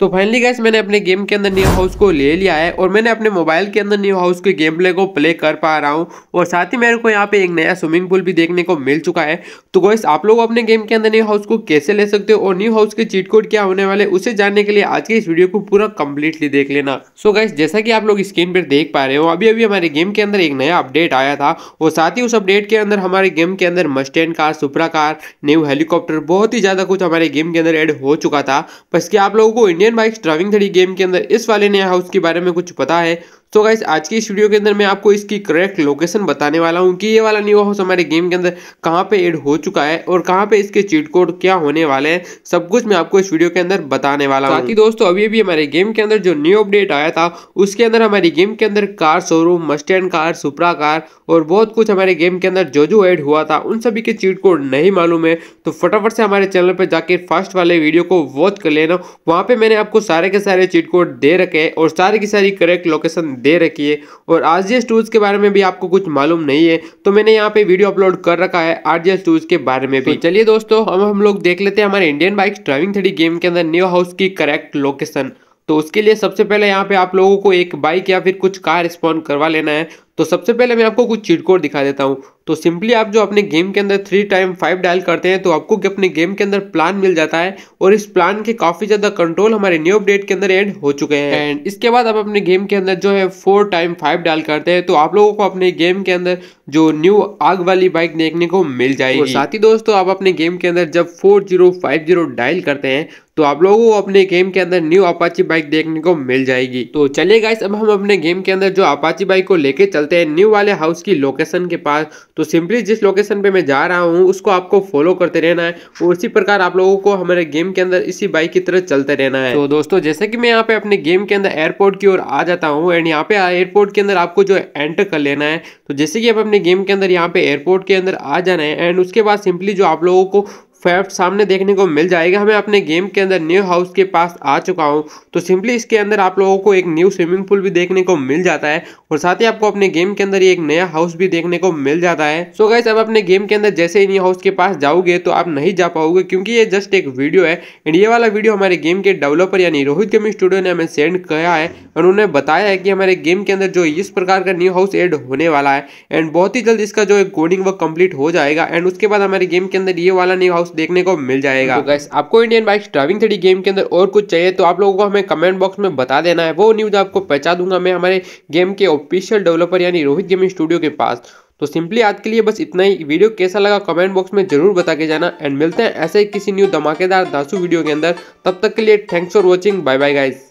तो finally gas मैंने अपने गेम के अंदर न्यू हाउस को ले लिया है और मैंने अपने मोबाइल के अंदर न्यू हाउस के गेम प्ले को प्ले कर पा रहा हूँ और साथ ही मेरे को यहाँ पे एक नया स्विमिंग पूल भी देखने को मिल चुका है तो गैस आप लोग अपने गेम के अंदर न्यू हाउस को कैसे ले सकते हो और न्यू हाउस के चीट कोड क्या होने वाले उसे जानने के लिए आज के इस वीडियो को पूरा कम्प्लीटली देख लेना सो गैस जैसा कि आप लोग स्क्रीन पर देख पा रहे हो अभी अभी हमारे गेम के अंदर एक नया अपडेट आया था और साथ ही उस अपडेट के अंदर हमारे गेम के अंदर Mustang car Supra car new helicopter बहुत ही ज़्यादा कुछ हमारे गेम के अंदर एड हो चुका था बस कि आप लोगों को इंडिया इंडियन बाइक्स ड्राइविंग थड़ी गेम के अंदर इस वाले ने हाउस के बारे में कुछ पता है तो गाइस आज की इस वीडियो के अंदर मैं आपको इसकी करेक्ट लोकेशन बताने वाला हूँ कि ये वाला न्यू हाउस हमारे गेम के अंदर कहाँ पे एड हो चुका है और कहाँ पे इसके चीट कोड क्या होने वाले हैं सब कुछ मैं आपको इस वीडियो के अंदर बताने वाला हूँ बाकी दोस्तों अभी अभी हमारे गेम के अंदर जो न्यू अपडेट आया था उसके अंदर हमारी गेम के अंदर car showroom Mustang car Supra car और बहुत कुछ हमारे गेम के अंदर जो जो एड हुआ था उन सभी के चीट कोड नहीं मालूम है तो फटाफट से हमारे चैनल पर जाकर फर्स्ट वाले वीडियो को वॉच कर लेना वहाँ पे मैंने आपको सारे के सारे चीट कोड दे रखे और सारी की सारी करेक्ट लोकेशन दे रखी है और आर जी टूल्स के बारे में भी आपको कुछ मालूम नहीं है तो मैंने यहाँ पे वीडियो अपलोड कर रखा है आर जी टूल्स के बारे में भी तो चलिए दोस्तों हम हम लोग देख लेते हैं हमारे Indian bikes driving three game के अंदर न्यू हाउस की करेक्ट लोकेशन तो उसके लिए सबसे पहले यहाँ पे आप लोगों को एक बाइक या फिर कुछ कार स्पॉन करवा लेना है तो सबसे पहले मैं आपको कुछ कोड दिखा देता हूँ तो सिंपली आप जो अपने गेम के अंदर थ्री टाइम फाइव डायल करते हैं तो आपको अपने गेम के अंदर प्लान मिल जाता है और इस प्लान के काफ़ी ज़्यादा कंट्रोल हमारे न्यू अपडेट के अंदर एंड हो चुके हैं एंड इसके बाद आप अपने गेम के अंदर जो है फोर टाइम फाइव डायल करते हैं तो आप लोगों को अपने गेम के अंदर जो न्यू आग वाली बाइक देखने को मिल जाएगी साथ ही दोस्तों आप अपने गेम के अंदर जब फोर डायल करते हैं तो आप लोगों को अपने गेम के अंदर न्यू अपाची बाइक देखने को मिल जाएगी तो चलिए गाइस अब हम अपने गेम के अंदर जो अपाची बाइक को लेके चलते हैं न्यू वाले हाउस की लोकेशन के पास तो सिंपली जिस लोकेशन पे मैं जा रहा हूँ उसको आपको फॉलो करते रहना है और उसी प्रकार आप लोगों को हमारे गेम के अंदर इसी बाइक की तरह चलते रहना है तो दोस्तों जैसे की मैं यहाँ पे अपने गेम के अंदर एयरपोर्ट की ओर आ जाता हूँ एंड यहाँ पे एयरपोर्ट के अंदर आपको जो एंटर कर लेना है तो जैसे कि आप अपने गेम के अंदर यहाँ पे एयरपोर्ट के अंदर आ जाना है एंड उसके बाद सिंपली जो आप लोगों को फैक्ट सामने देखने को मिल जाएगा हमें अपने गेम के अंदर न्यू हाउस के पास आ चुका हूँ तो सिंपली इसके अंदर आप लोगों को एक न्यू स्विमिंग पूल भी देखने को मिल जाता है और साथ ही आपको अपने गेम के अंदर एक नया हाउस भी देखने को मिल जाता है सो गैस अब अपने गेम के अंदर जैसे ही न्यू हाउस के पास जाओगे तो आप नहीं जा पाओगे क्योंकि ये जस्ट एक वीडियो है एंड ये वाला वीडियो हमारे गेम के डेवलपर यानी रोहित गेमिंग स्टूडियो ने हमें सेंड किया है और उन्होंने बताया है कि हमारे गेम के अंदर जो इस प्रकार का न्यू हाउस एड होने वाला है एंड बहुत ही जल्द इसका जो एक कोडिंग वर्क कंप्लीट हो जाएगा एंड उसके बाद हमारे गेम के अंदर ये वाला न्यू हाउस ऑलमोस्ट देखने को मिल जाएगा तो आपको Indian bike driving three game के अंदर और कुछ चाहिए तो आप लोगों को हमें कमेंट बॉक्स में बता देना है वो न्यूज आपको पहचा दूंगा मैं हमारे गेम के ऑफिशियल डेवलपर यानी रोहित गेमिंग स्टूडियो के पास तो सिंपली आज के लिए बस इतना ही वीडियो कैसा लगा कमेंट बॉक्स में जरूर बता के जाना एंड मिलते हैं ऐसे ही किसी न्यू धमाकेदार दासू वीडियो के अंदर तब तक के लिए thanks for watching bye bye guys